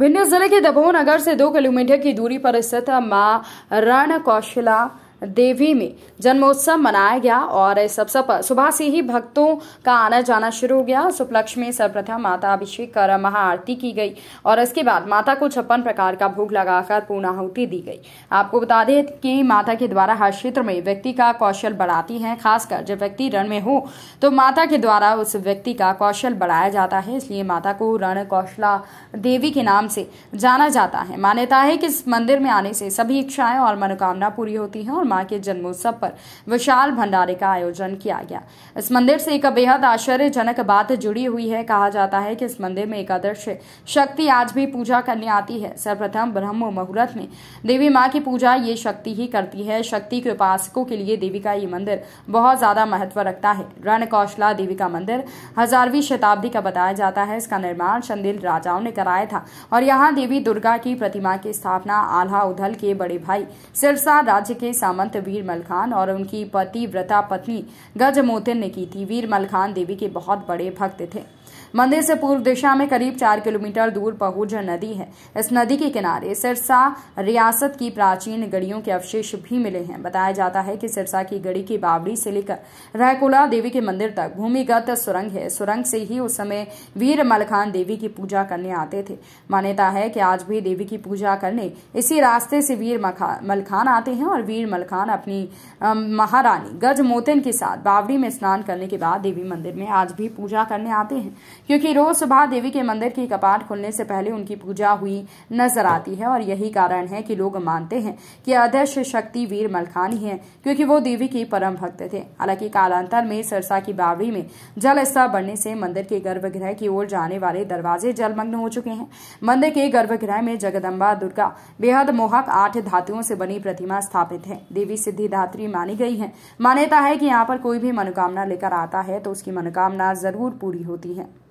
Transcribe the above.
भिंड जिले के दबोह नगर से दो किलोमीटर की दूरी पर स्थित माँ रण कौशला देवी में जन्मोत्सव मनाया गया और इस अवसर पर सुबह से ही भक्तों का आना जाना शुरू हो गया उस उपलक्ष्य में सर्वप्रथम माता अभिषेक कर महाआरती की गई और इसके बाद माता को छप्पन प्रकार का भोग लगाकर पूर्णाहुति दी गई आपको बता दें कि माता के द्वारा हर क्षेत्र में व्यक्ति का कौशल बढ़ाती है खासकर जब व्यक्ति रण में हो तो माता के द्वारा उस व्यक्ति का कौशल बढ़ाया जाता है इसलिए माता को रण कौशला देवी के नाम से जाना जाता है मान्यता है कि इस मंदिर में आने से सभी इच्छाएं और मनोकामना पूरी होती है और माँ के जन्मोत्सव पर विशाल भंडारे का आयोजन किया गया इस मंदिर से एक बेहद आश्चर्यजनक बात जुड़ी हुई है कहा जाता है कि इस मंदिर में एकादश शक्ति आज भी पूजा करने आती है सर्वप्रथम ब्रह्म मुहूर्त में देवी माँ की पूजा ये शक्ति ही करती है शक्ति के उपासकों के लिए देवी का ये मंदिर बहुत ज्यादा महत्व रखता है रण कौशला देवी का मंदिर हजारवीं शताब्दी का बताया जाता है इसका निर्माण चंदेल राजाओं ने कराया था और यहाँ देवी दुर्गा की प्रतिमा की स्थापना आल्हा उधल के बड़े भाई सिरसा राज्य के साम सामंत वीर मलखान और उनकी पति व्रता पत्नी गजमोतिन ने की थी वीर मलखान देवी के बहुत बड़े भक्त थे मंदिर से पूर्व दिशा में करीब चार किलोमीटर दूर पहुज नदी है इस नदी के किनारे सिरसा रियासत की प्राचीन गड़ियों के अवशेष भी मिले हैं बताया जाता है कि सिरसा की गड़ी की बावड़ी से लेकर रायकुला देवी के मंदिर तक भूमिगत सुरंग है सुरंग से ही उस समय वीर मलखान देवी की पूजा करने आते थे मान्यता है कि आज भी देवी की पूजा करने इसी रास्ते से वीर मलखान आते हैं और वीर मलखान खान अपनी महारानी गज मोतन के साथ बावड़ी में स्नान करने के बाद देवी मंदिर में आज भी पूजा करने आते हैं क्योंकि रोज सुबह देवी के मंदिर के कपाट खुलने से पहले उनकी पूजा हुई नजर आती है और यही कारण है कि लोग मानते हैं कि अध्यक्ष शक्ति वीर मलखानी है क्योंकि वो देवी के परम भक्त थे हालांकि कालांतर में सरसा की बावड़ी में जल स्तर बढ़ने से मंदिर के गर्भगृह की ओर जाने वाले दरवाजे जलमग्न हो चुके हैं मंदिर के गर्भगृह में जगदम्बा दुर्गा बेहद मोहक आठ धातुओं से बनी प्रतिमा स्थापित है देवी सिद्धिदात्री मानी गई है मान्यता है कि यहाँ पर कोई भी मनोकामना लेकर आता है तो उसकी मनोकामना जरूर पूरी होती है